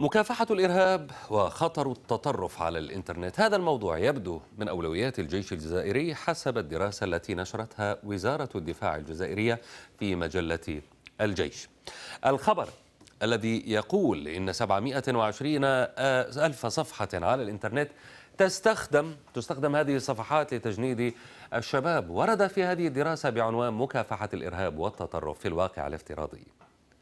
مكافحة الإرهاب وخطر التطرف على الإنترنت هذا الموضوع يبدو من أولويات الجيش الجزائري حسب الدراسة التي نشرتها وزارة الدفاع الجزائرية في مجلة الجيش الخبر الذي يقول إن 720 ألف صفحة على الإنترنت تستخدم تستخدم هذه الصفحات لتجنيد الشباب ورد في هذه الدراسة بعنوان مكافحة الإرهاب والتطرف في الواقع الافتراضي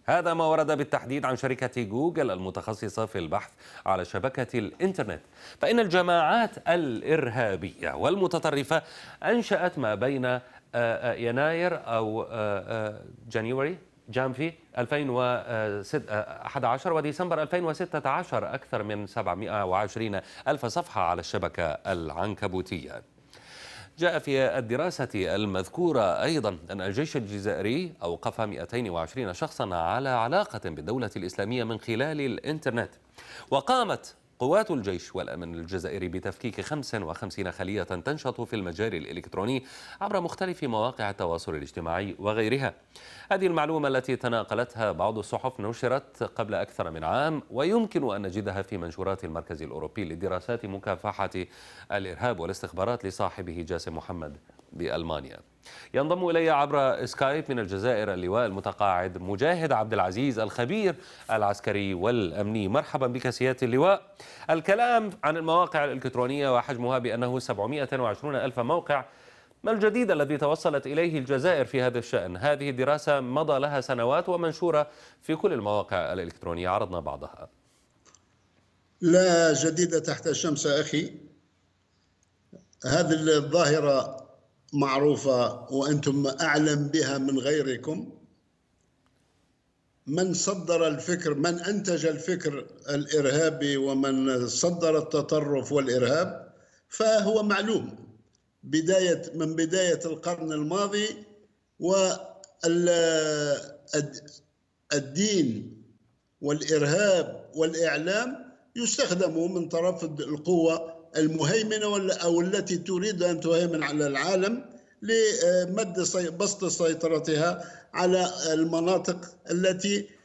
هذا ما ورد بالتحديد عن شركة جوجل المتخصصة في البحث على شبكة الإنترنت فإن الجماعات الإرهابية والمتطرفة أنشأت ما بين آه، آه، يناير أو آه، جانيوري جانفي 2011 وديسمبر 2016 أكثر من 720 ألف صفحة على الشبكة العنكبوتية جاء في الدراسة المذكورة أيضا أن الجيش الجزائري أوقف 220 شخصا على علاقة بالدولة الإسلامية من خلال الإنترنت وقامت قوات الجيش والأمن الجزائري بتفكيك 55 خلية تنشط في المجال الإلكتروني عبر مختلف مواقع التواصل الاجتماعي وغيرها هذه المعلومة التي تناقلتها بعض الصحف نشرت قبل أكثر من عام ويمكن أن نجدها في منشورات المركز الأوروبي للدراسات مكافحة الإرهاب والاستخبارات لصاحبه جاسم محمد بألمانيا ينضم إلي عبر سكايب من الجزائر اللواء المتقاعد مجاهد عبد العزيز الخبير العسكري والأمني مرحبا بك سيادة اللواء الكلام عن المواقع الإلكترونية وحجمها بأنه 720 ألف موقع ما الجديد الذي توصلت إليه الجزائر في هذا الشأن؟ هذه الدراسة مضى لها سنوات ومنشورة في كل المواقع الإلكترونية عرضنا بعضها لا جديد تحت الشمس أخي هذه الظاهرة معروفة وأنتم أعلم بها من غيركم من صدر الفكر من أنتج الفكر الإرهابي ومن صدر التطرف والإرهاب فهو معلوم بداية من بداية القرن الماضي والدين والإرهاب والإعلام يستخدم من طرف القوة المهيمنة ولا أو التي تريد أن تهيمن على العالم لمد بسط سيطرتها على المناطق التي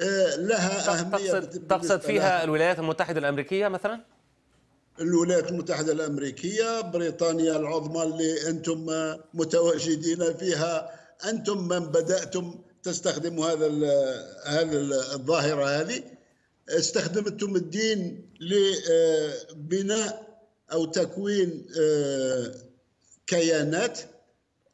آه، لها أهمية تقصد, تقصد فيها الولايات المتحدة الأمريكية مثلا؟ الولايات المتحدة الأمريكية بريطانيا العظمى اللي أنتم متواجدين فيها أنتم من بدأتم تستخدموا هذا هذه الظاهرة هذه استخدمتم الدين لبناء او تكوين آه، كيانات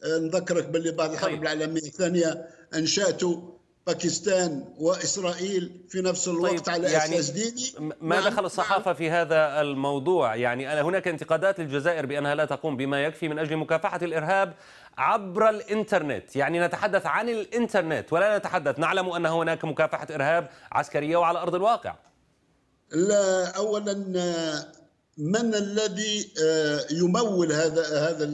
آه، نذكرك باللي بعد الحرب طيب. العالميه الثانيه انشاتوا باكستان واسرائيل في نفس الوقت طيب على يعني اساس ديني ما دخل نعم، نعم. الصحافه في هذا الموضوع يعني هناك انتقادات للجزائر بانها لا تقوم بما يكفي من اجل مكافحه الارهاب عبر الانترنت يعني نتحدث عن الانترنت ولا نتحدث نعلم ان هناك مكافحه ارهاب عسكريه وعلى ارض الواقع لا اولا من الذي آه، يمول هذا هذا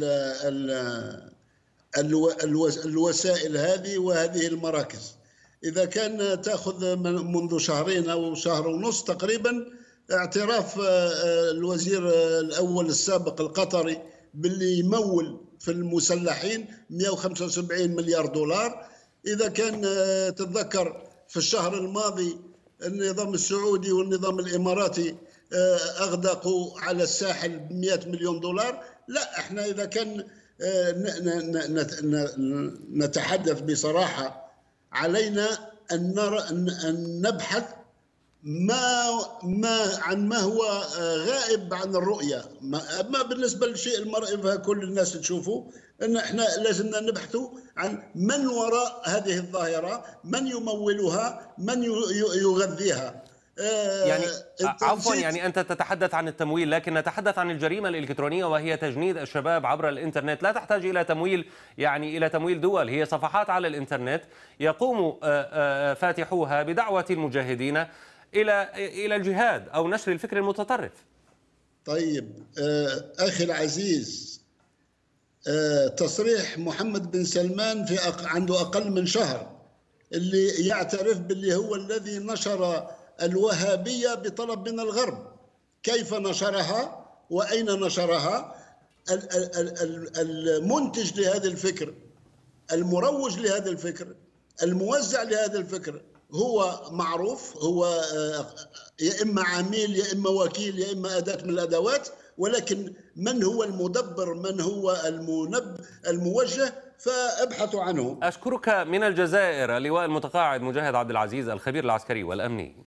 الوسائل هذه وهذه المراكز إذا كان تأخذ منذ شهرين أو شهر ونص تقريبا اعتراف آه، آه، الوزير الأول السابق القطري باللي يمول في المسلحين 175 مليار دولار إذا كان آه، تتذكر في الشهر الماضي النظام السعودي والنظام الإماراتي أغدقوا على الساحل ب 100 مليون دولار لا احنا إذا كان نتحدث بصراحة علينا ان نرى ان نبحث ما ما عن ما هو آه، غائب عن الرؤيه اما بالنسبه للشيء المرئي فكل الناس تشوفه ان احنا لازمنا نبحث عن من وراء هذه الظاهره من يمولها من يغذيها يعني آه، عفوا يعني انت تتحدث عن التمويل لكن نتحدث عن الجريمه الالكترونيه وهي تجنيد الشباب عبر الانترنت لا تحتاج الى تمويل يعني الى تمويل دول هي صفحات على الانترنت يقوم آه، آه، فاتحوها بدعوه المجاهدين الى الى الجهاد او نشر الفكر المتطرف طيب اخي العزيز تصريح محمد بن سلمان في عنده اقل من شهر اللي يعترف باللي هو الذي نشر الوهابية بطلب من الغرب كيف نشرها وأين نشرها المنتج لهذا الفكر المروج لهذا الفكر الموزع لهذا الفكر هو معروف هو آه، يا إما عميل يا إما وكيل يا إما أداة من الأدوات ولكن من هو المدبر من هو المنب الموجه فابحثوا عنه أشكرك من الجزائر اللواء المتقاعد مجاهد عبد العزيز الخبير العسكري والأمني